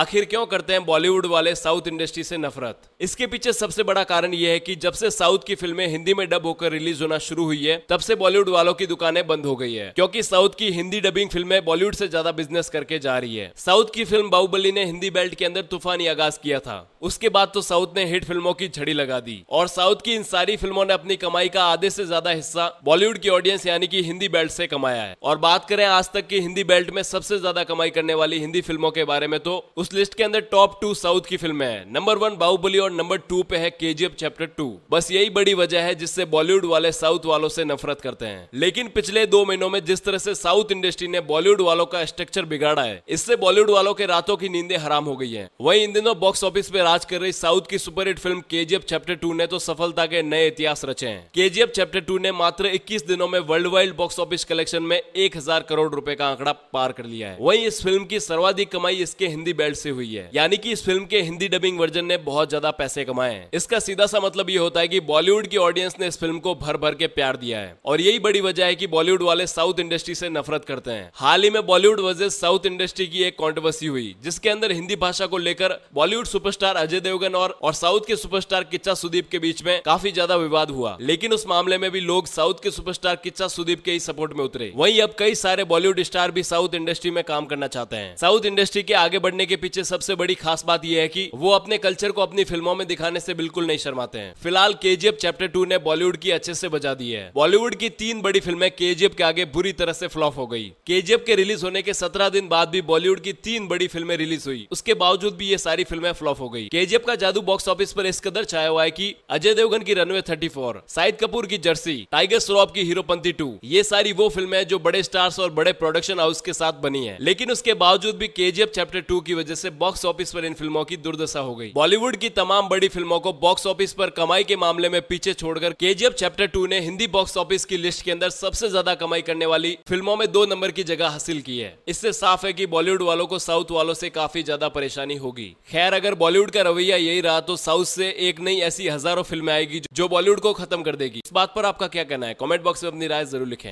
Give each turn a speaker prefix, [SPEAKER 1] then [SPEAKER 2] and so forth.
[SPEAKER 1] आखिर क्यों करते हैं बॉलीवुड वाले साउथ इंडस्ट्री से नफरत इसके पीछे सबसे बड़ा कारण यह है कि जब से साउथ की फिल्में हिंदी में डब होकर रिलीज होना शुरू हुई है तब से बॉलीवुड वालों की दुकानें बंद हो गई है क्योंकि साउथ की हिंदी डबिंग फिल्में बॉलीवुड से ज्यादा बिजनेस करके जा रही है साउथ की फिल्म बाहुबली ने हिंदी बेल्ट के अंदर तूफानी आगाज किया था उसके बाद तो साउथ ने हिट फिल्मों की झड़ी लगा दी और साउथ की इन सारी फिल्मों ने अपनी कमाई का आधे से ज्यादा हिस्सा बॉलीवुड की ऑडियंस यानी कि हिंदी बेल्ट से कमाया है और बात करें आज तक की हिंदी बेल्ट में सबसे ज्यादा कमाई करने वाली हिंदी फिल्मों के बारे में तो उस लिस्ट के अंदर टॉप टू साउथ की फिल्में हैं नंबर वन बाहुबली और नंबर टू पे है के चैप्टर टू बस यही बड़ी वजह है जिससे बॉलीवुड वाले साउथ वालों से नफरत करते हैं लेकिन पिछले दो महीनों में जिस तरह से साउथ इंडस्ट्री ने बॉलीवुड वालों का स्ट्रक्चर बिगाड़ा है इससे बॉलीवुड वालों के रातों की नींदें हराम हो गई है वही इन दिनों बॉक्स ऑफिस पे राज कर रही साउथ की सुपरहिट फिल्म के चैप्टर टू ने तो सफलता के नए इतिहास रचे हैं के चैप्टर टू ने मात्र इक्कीस दिनों में world wide box office collection में एक करोड़ रूपए का आंकड़ा पार कर लिया है वही इस फिल्म की सर्वाधिक कमाई इसके हिंदी बेल्ट वर्ल्ड से हुई है यानी कि इस फिल्म के हिंदी डबिंग वर्जन ने बहुत ज्यादा पैसे कमाए हैं इसका सीधा सा मतलब ये होता है कि बॉलीवुड की ऑडियंस ने इस फिल्म को भर भर के प्यार दिया है और यही बड़ी वजह है कि बॉलीवुड वाले साउथ इंडस्ट्री से नफरत करते हैं हाल ही में बॉलीवुड वजह साउथ इंडस्ट्री की एक कॉन्ट्रोवर्सी हुई जिसके अंदर हिंदी भाषा को लेकर बॉलीवुड सुपरस्टार अजय देवगन और, और साउथ के सुपरस्टार किच्चा सुदीप के बीच में काफी ज्यादा विवाद हुआ लेकिन उस मामले में भी लोग साउथ के सुपरस्टार किच्चा सुदीप के ही सपोर्ट में उतरे वहीं अब कई सारे बॉलीवुड स्टार भी साउथ इंडस्ट्री में काम करना चाहते हैं साउथ इंडस्ट्री के आगे बढ़ने के पीछे सबसे बड़ी खास बात यह है कि वो अपने कल्चर को अपनी फिल्मों में दिखाने से बिल्कुल नहीं शर्माते हैं फिलहाल के चैप्टर टू ने बॉलीवुड की अच्छे से बजा दी है बॉलीवुड की तीन बड़ी फिल्में के के आगे बुरी तरह से फ्लॉप हो गई के के रिलीज होने के सत्रह दिन बाद भी बॉलीवुड की तीन बड़ी फिल्में रिलीज हुई उसके बावजूद भी ये सारी फिल्में फ्लॉप हो गई के का जादू बॉक्स ऑफिस पर इस कदर छाया हुआ है की अजय देवगन की रनवे थर्टी शाहिद कपूर की जर्सी टाइगर श्रॉफ की हीरोपंथी टू ये सारी वो फिल्में जो बड़े स्टार्स और बड़े प्रोडक्शन हाउस के साथ बनी है लेकिन उसके बावजूद भी के चैप्टर टू की वजह जिससे बॉक्स ऑफिस पर इन फिल्मों की दुर्दशा हो गई बॉलीवुड की तमाम बड़ी फिल्मों को बॉक्स ऑफिस पर कमाई के मामले में पीछे छोड़कर के चैप्टर टू ने हिंदी बॉक्स ऑफिस की लिस्ट के अंदर सबसे ज्यादा कमाई करने वाली फिल्मों में दो नंबर की जगह हासिल की है इससे साफ है की बॉलीवुड वालों को साउथ वालों से काफी ज्यादा परेशानी होगी खैर अगर बॉलीवुड का रवैया यही रहा तो साउथ से एक नई ऐसी हजारों फिल्में आएगी जो बॉलीवुड को खत्म कर देगी इस बात पर आपका क्या कहना है कॉमेंट बॉक्स में अपनी राय जरूर लिखें